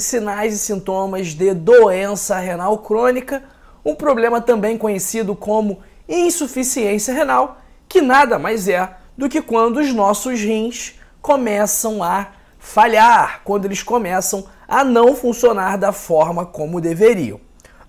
sinais e sintomas de doença renal crônica, um problema também conhecido como insuficiência renal, que nada mais é do que quando os nossos rins começam a falhar, quando eles começam a não funcionar da forma como deveriam.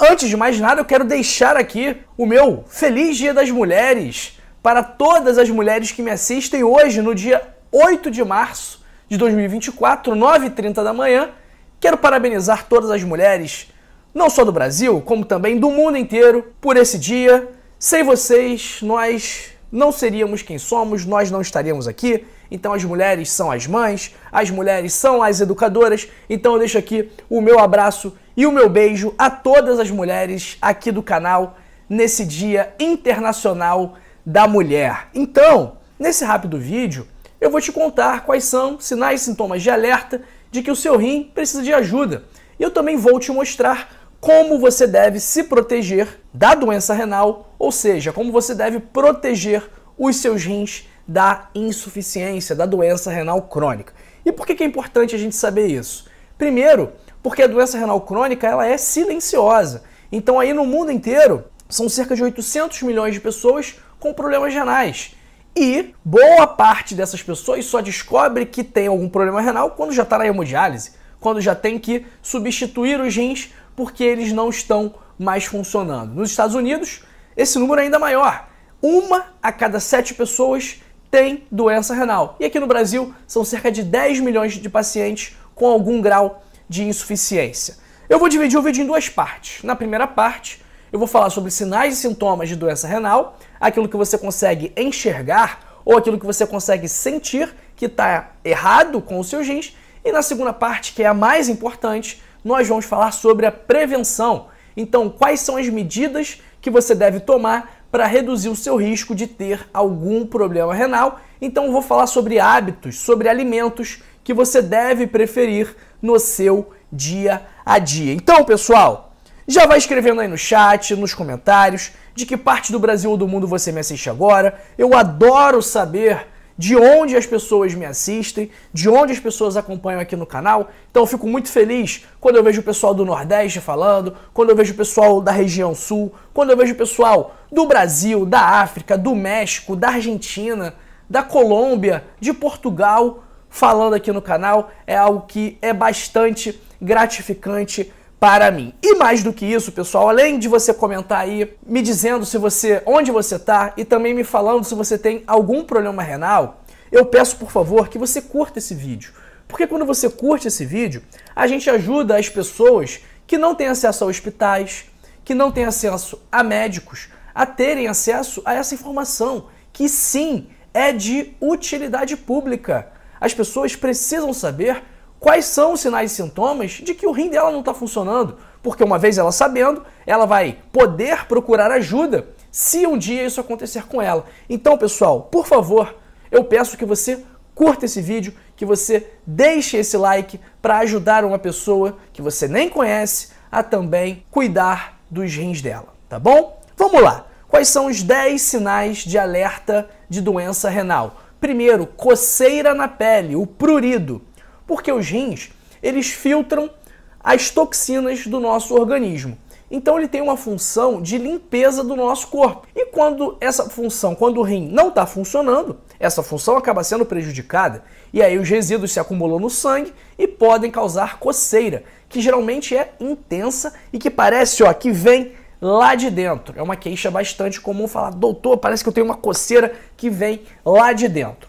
Antes de mais nada, eu quero deixar aqui o meu feliz Dia das Mulheres para todas as mulheres que me assistem hoje, no dia 8 de março de 2024, 9h30 da manhã Quero parabenizar todas as mulheres, não só do Brasil, como também do mundo inteiro, por esse dia. Sem vocês, nós não seríamos quem somos, nós não estaríamos aqui. Então as mulheres são as mães, as mulheres são as educadoras. Então eu deixo aqui o meu abraço e o meu beijo a todas as mulheres aqui do canal nesse Dia Internacional da Mulher. Então, nesse rápido vídeo, eu vou te contar quais são sinais e sintomas de alerta de que o seu rim precisa de ajuda. E eu também vou te mostrar como você deve se proteger da doença renal, ou seja, como você deve proteger os seus rins da insuficiência, da doença renal crônica. E por que é importante a gente saber isso? Primeiro, porque a doença renal crônica ela é silenciosa. Então aí no mundo inteiro são cerca de 800 milhões de pessoas com problemas renais. E boa parte dessas pessoas só descobre que tem algum problema renal quando já está na hemodiálise, quando já tem que substituir os rins porque eles não estão mais funcionando. Nos Estados Unidos, esse número é ainda maior. Uma a cada sete pessoas tem doença renal. E aqui no Brasil, são cerca de 10 milhões de pacientes com algum grau de insuficiência. Eu vou dividir o vídeo em duas partes. Na primeira parte, eu vou falar sobre sinais e sintomas de doença renal, aquilo que você consegue enxergar ou aquilo que você consegue sentir que está errado com os seus rins. E na segunda parte, que é a mais importante, nós vamos falar sobre a prevenção. Então, quais são as medidas que você deve tomar para reduzir o seu risco de ter algum problema renal? Então, vou falar sobre hábitos, sobre alimentos que você deve preferir no seu dia a dia. Então, pessoal, já vai escrevendo aí no chat, nos comentários, de que parte do Brasil ou do mundo você me assiste agora. Eu adoro saber de onde as pessoas me assistem, de onde as pessoas acompanham aqui no canal. Então eu fico muito feliz quando eu vejo o pessoal do Nordeste falando, quando eu vejo o pessoal da região Sul, quando eu vejo o pessoal do Brasil, da África, do México, da Argentina, da Colômbia, de Portugal falando aqui no canal. É algo que é bastante gratificante para mim. E mais do que isso, pessoal, além de você comentar aí, me dizendo se você onde você tá e também me falando se você tem algum problema renal, eu peço por favor que você curta esse vídeo. Porque quando você curte esse vídeo, a gente ajuda as pessoas que não têm acesso a hospitais, que não têm acesso a médicos, a terem acesso a essa informação, que sim, é de utilidade pública. As pessoas precisam saber quais são os sinais e sintomas de que o rim dela não está funcionando. Porque uma vez ela sabendo, ela vai poder procurar ajuda se um dia isso acontecer com ela. Então, pessoal, por favor, eu peço que você curta esse vídeo, que você deixe esse like para ajudar uma pessoa que você nem conhece a também cuidar dos rins dela, tá bom? Vamos lá. Quais são os 10 sinais de alerta de doença renal? Primeiro, coceira na pele, o prurido. Porque os rins, eles filtram as toxinas do nosso organismo. Então ele tem uma função de limpeza do nosso corpo. E quando essa função, quando o rim não está funcionando, essa função acaba sendo prejudicada e aí os resíduos se acumulam no sangue e podem causar coceira, que geralmente é intensa e que parece ó, que vem lá de dentro. É uma queixa bastante comum falar, doutor, parece que eu tenho uma coceira que vem lá de dentro.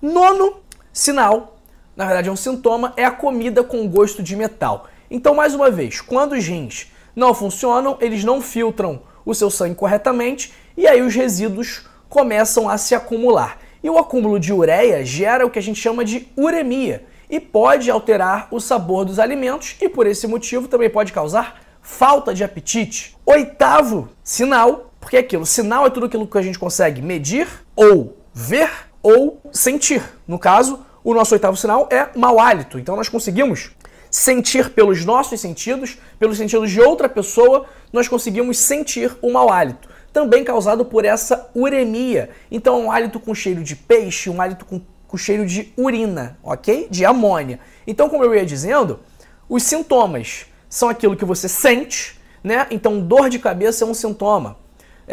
Nono sinal na verdade é um sintoma, é a comida com gosto de metal. Então, mais uma vez, quando os rins não funcionam, eles não filtram o seu sangue corretamente e aí os resíduos começam a se acumular. E o acúmulo de ureia gera o que a gente chama de uremia e pode alterar o sabor dos alimentos e por esse motivo também pode causar falta de apetite. Oitavo sinal, porque é aquilo, sinal é tudo aquilo que a gente consegue medir ou ver ou sentir. No caso, o nosso oitavo sinal é mau hálito. Então nós conseguimos sentir pelos nossos sentidos, pelos sentidos de outra pessoa, nós conseguimos sentir o mau hálito. Também causado por essa uremia. Então, um hálito com cheiro de peixe, um hálito com, com cheiro de urina, ok? De amônia. Então, como eu ia dizendo, os sintomas são aquilo que você sente, né? Então, dor de cabeça é um sintoma.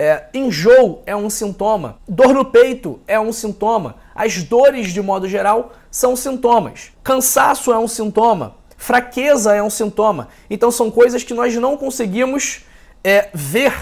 É, enjoo é um sintoma, dor no peito é um sintoma, as dores de modo geral são sintomas. Cansaço é um sintoma, fraqueza é um sintoma. Então são coisas que nós não conseguimos é, ver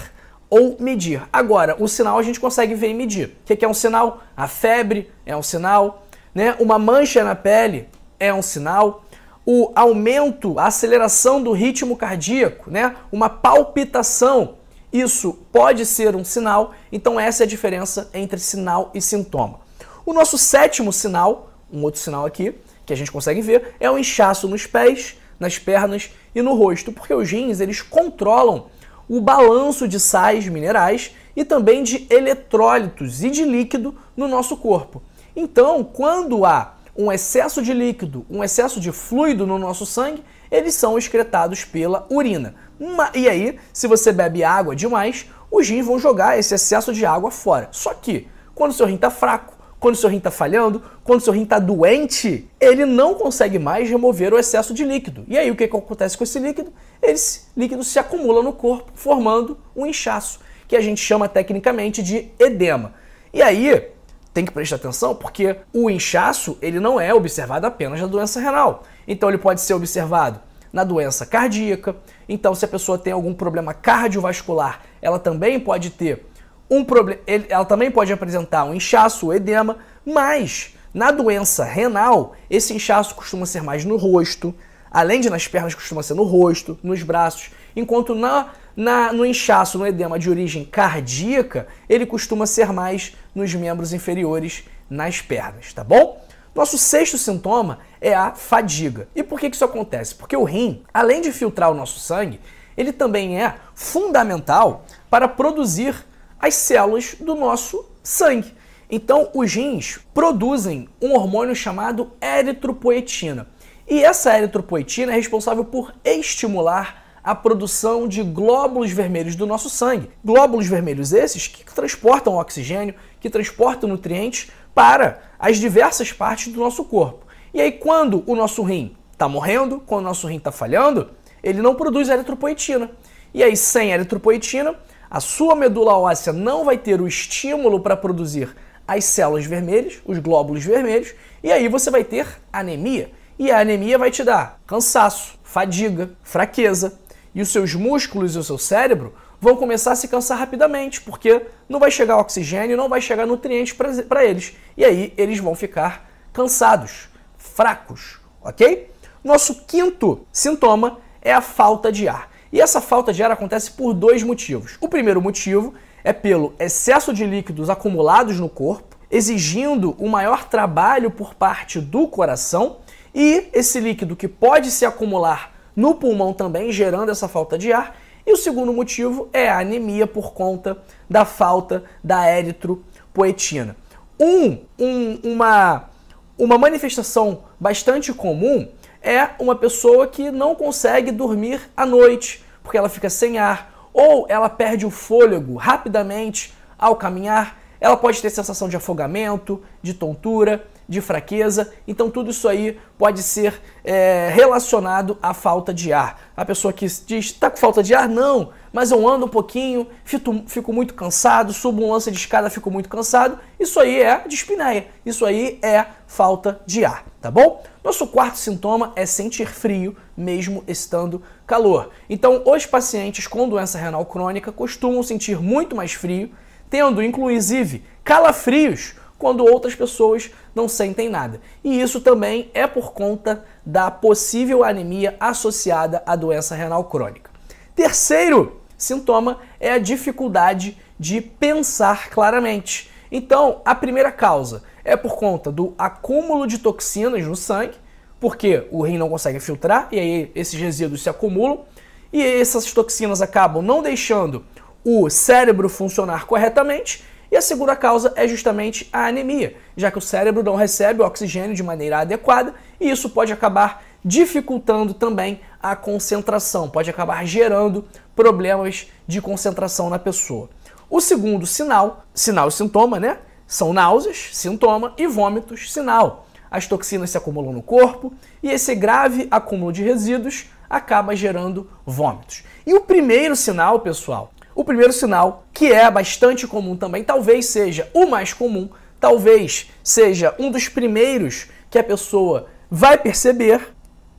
ou medir. Agora, o sinal a gente consegue ver e medir. O que é um sinal? A febre é um sinal, né? Uma mancha na pele é um sinal. O aumento, a aceleração do ritmo cardíaco, né? Uma palpitação isso pode ser um sinal, então essa é a diferença entre sinal e sintoma. O nosso sétimo sinal, um outro sinal aqui, que a gente consegue ver, é o inchaço nos pés, nas pernas e no rosto, porque os rins eles controlam o balanço de sais minerais e também de eletrólitos e de líquido no nosso corpo. Então, quando há um excesso de líquido, um excesso de fluido no nosso sangue, eles são excretados pela urina. Uma... E aí, se você bebe água demais, os rins vão jogar esse excesso de água fora. Só que, quando o seu rim está fraco, quando o seu rim está falhando, quando o seu rim está doente, ele não consegue mais remover o excesso de líquido. E aí o que, que acontece com esse líquido? Esse líquido se acumula no corpo, formando um inchaço, que a gente chama tecnicamente de edema. E aí tem que prestar atenção porque o inchaço ele não é observado apenas na doença renal. Então ele pode ser observado na doença cardíaca. Então, se a pessoa tem algum problema cardiovascular, ela também pode ter um problema, ela também pode apresentar um inchaço, um edema, mas na doença renal, esse inchaço costuma ser mais no rosto, além de nas pernas, costuma ser no rosto, nos braços, enquanto na, na, no inchaço, no edema de origem cardíaca, ele costuma ser mais nos membros inferiores, nas pernas, tá bom? Nosso sexto sintoma é a fadiga. E por que isso acontece? Porque o rim, além de filtrar o nosso sangue, ele também é fundamental para produzir as células do nosso sangue. Então, os rins produzem um hormônio chamado eritropoetina. E essa eritropoetina é responsável por estimular a produção de glóbulos vermelhos do nosso sangue. Glóbulos vermelhos esses que transportam oxigênio, que transportam nutrientes para as diversas partes do nosso corpo. E aí, quando o nosso rim está morrendo, quando o nosso rim está falhando, ele não produz eritropoetina. E aí, sem eritropoetina, a sua medula óssea não vai ter o estímulo para produzir as células vermelhas, os glóbulos vermelhos, e aí você vai ter anemia. E a anemia vai te dar cansaço, fadiga, fraqueza. E os seus músculos e o seu cérebro vão começar a se cansar rapidamente, porque não vai chegar oxigênio, não vai chegar nutrientes para eles. E aí eles vão ficar cansados fracos, ok? Nosso quinto sintoma é a falta de ar. E essa falta de ar acontece por dois motivos. O primeiro motivo é pelo excesso de líquidos acumulados no corpo, exigindo um maior trabalho por parte do coração, e esse líquido que pode se acumular no pulmão também, gerando essa falta de ar. E o segundo motivo é a anemia por conta da falta da eritropoetina. Um, um uma uma manifestação bastante comum é uma pessoa que não consegue dormir à noite, porque ela fica sem ar, ou ela perde o fôlego rapidamente ao caminhar, ela pode ter sensação de afogamento, de tontura, de fraqueza. Então, tudo isso aí pode ser é, relacionado à falta de ar. A pessoa que diz, está com falta de ar? Não, mas eu ando um pouquinho, fico, fico muito cansado, subo um lance de escada, fico muito cansado. Isso aí é dispneia, isso aí é falta de ar, tá bom? Nosso quarto sintoma é sentir frio, mesmo estando calor. Então, os pacientes com doença renal crônica costumam sentir muito mais frio, tendo inclusive calafrios quando outras pessoas não sentem nada. E isso também é por conta da possível anemia associada à doença renal crônica. Terceiro Sintoma é a dificuldade de pensar claramente. Então, a primeira causa é por conta do acúmulo de toxinas no sangue, porque o rim não consegue filtrar e aí esses resíduos se acumulam e essas toxinas acabam não deixando o cérebro funcionar corretamente. E a segunda causa é justamente a anemia, já que o cérebro não recebe o oxigênio de maneira adequada e isso pode acabar dificultando também a concentração, pode acabar gerando problemas de concentração na pessoa. O segundo sinal, sinal e sintoma, né? São náuseas, sintoma, e vômitos, sinal. As toxinas se acumulam no corpo e esse grave acúmulo de resíduos acaba gerando vômitos. E o primeiro sinal, pessoal, o primeiro sinal, que é bastante comum também, talvez seja o mais comum, talvez seja um dos primeiros que a pessoa vai perceber,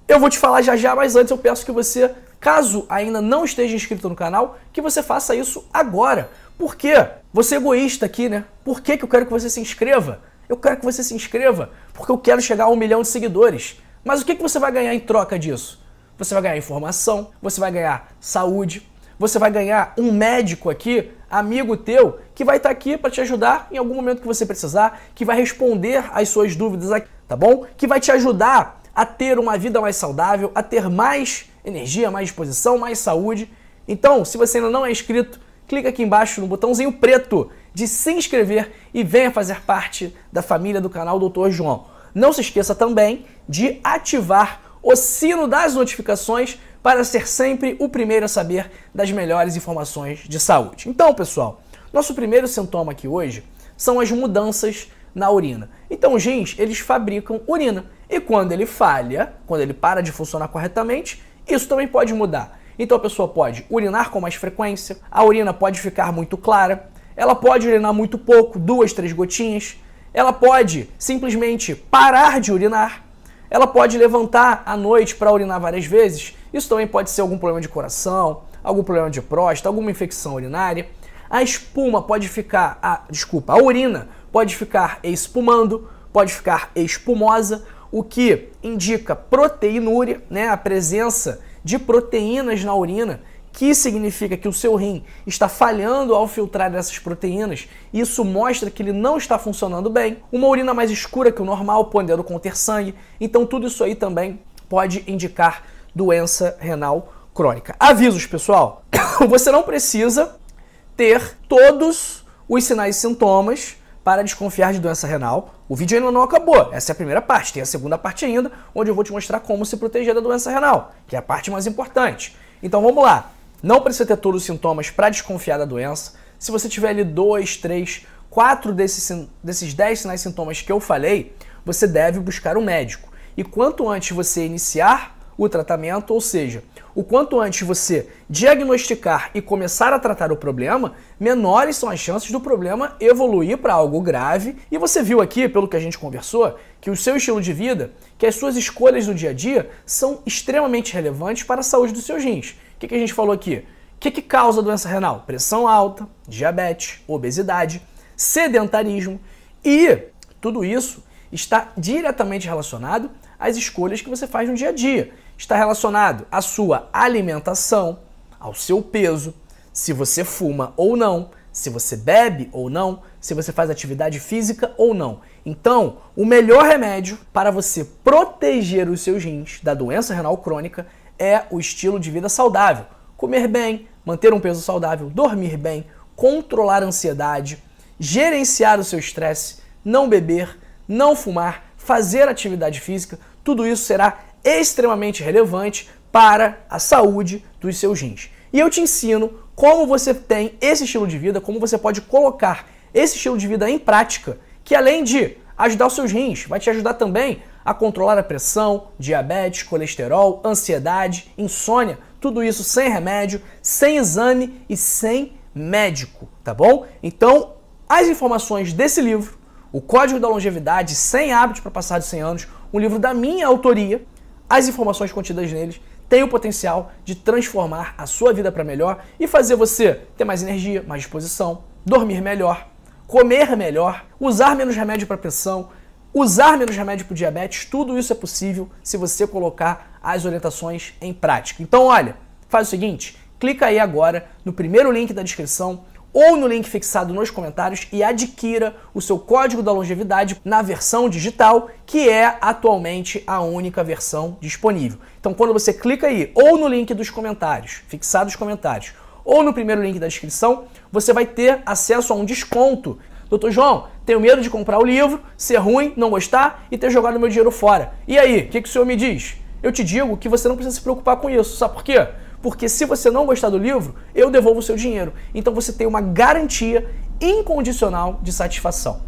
eu vou te falar já já, mas antes eu peço que você, caso ainda não esteja inscrito no canal, que você faça isso agora. Por quê? Você é egoísta aqui, né? Por que, que eu quero que você se inscreva? Eu quero que você se inscreva porque eu quero chegar a um milhão de seguidores. Mas o que, que você vai ganhar em troca disso? Você vai ganhar informação, você vai ganhar saúde, você vai ganhar um médico aqui, amigo teu, que vai estar tá aqui para te ajudar em algum momento que você precisar, que vai responder às suas dúvidas aqui, tá bom? Que vai te ajudar a ter uma vida mais saudável, a ter mais energia, mais disposição, mais saúde. Então, se você ainda não é inscrito, clica aqui embaixo no botãozinho preto de se inscrever e venha fazer parte da família do canal Doutor João. Não se esqueça também de ativar o sino das notificações para ser sempre o primeiro a saber das melhores informações de saúde. Então, pessoal, nosso primeiro sintoma aqui hoje são as mudanças na urina. Então, os rins, eles fabricam urina. E quando ele falha, quando ele para de funcionar corretamente, isso também pode mudar. Então a pessoa pode urinar com mais frequência, a urina pode ficar muito clara, ela pode urinar muito pouco, duas, três gotinhas, ela pode simplesmente parar de urinar, ela pode levantar à noite para urinar várias vezes. Isso também pode ser algum problema de coração, algum problema de próstata, alguma infecção urinária. A espuma pode ficar, a, desculpa, a urina pode ficar espumando, pode ficar espumosa, o que indica proteinúria, né, a presença de proteínas na urina, que significa que o seu rim está falhando ao filtrar essas proteínas. Isso mostra que ele não está funcionando bem. Uma urina mais escura que o normal, podendo conter sangue. Então tudo isso aí também pode indicar doença renal crônica. Avisos, pessoal. Você não precisa ter todos os sinais e sintomas para desconfiar de doença renal. O vídeo ainda não acabou, essa é a primeira parte. Tem a segunda parte ainda, onde eu vou te mostrar como se proteger da doença renal, que é a parte mais importante. Então vamos lá. Não precisa ter todos os sintomas para desconfiar da doença. Se você tiver ali dois, três, quatro desses, desses dez sinais sintomas que eu falei, você deve buscar um médico. E quanto antes você iniciar o tratamento, ou seja, o quanto antes você diagnosticar e começar a tratar o problema, menores são as chances do problema evoluir para algo grave. E você viu aqui, pelo que a gente conversou, que o seu estilo de vida, que as suas escolhas do dia a dia são extremamente relevantes para a saúde dos seus rins. O que, que a gente falou aqui? O que, que causa doença renal? Pressão alta, diabetes, obesidade, sedentarismo e tudo isso está diretamente relacionado às escolhas que você faz no dia a dia está relacionado à sua alimentação, ao seu peso, se você fuma ou não, se você bebe ou não, se você faz atividade física ou não. Então, o melhor remédio para você proteger os seus rins da doença renal crônica é o estilo de vida saudável. Comer bem, manter um peso saudável, dormir bem, controlar a ansiedade, gerenciar o seu estresse, não beber, não fumar, fazer atividade física, tudo isso será extremamente relevante para a saúde dos seus rins. E eu te ensino como você tem esse estilo de vida, como você pode colocar esse estilo de vida em prática, que além de ajudar os seus rins, vai te ajudar também a controlar a pressão, diabetes, colesterol, ansiedade, insônia, tudo isso sem remédio, sem exame e sem médico, tá bom? Então, as informações desse livro, O Código da Longevidade, 100 Hábitos para Passar de 100 Anos, um livro da minha autoria, as informações contidas neles têm o potencial de transformar a sua vida para melhor e fazer você ter mais energia, mais disposição, dormir melhor, comer melhor, usar menos remédio para pressão, usar menos remédio para diabetes. Tudo isso é possível se você colocar as orientações em prática. Então, olha, faz o seguinte, clica aí agora no primeiro link da descrição ou no link fixado nos comentários e adquira o seu código da longevidade na versão digital, que é atualmente a única versão disponível. Então, quando você clica aí, ou no link dos comentários, fixado os comentários, ou no primeiro link da descrição, você vai ter acesso a um desconto. Doutor João, tenho medo de comprar o livro, ser ruim, não gostar e ter jogado meu dinheiro fora. E aí, o que, que o senhor me diz? Eu te digo que você não precisa se preocupar com isso. Sabe por quê? Porque se você não gostar do livro, eu devolvo o seu dinheiro. Então você tem uma garantia incondicional de satisfação.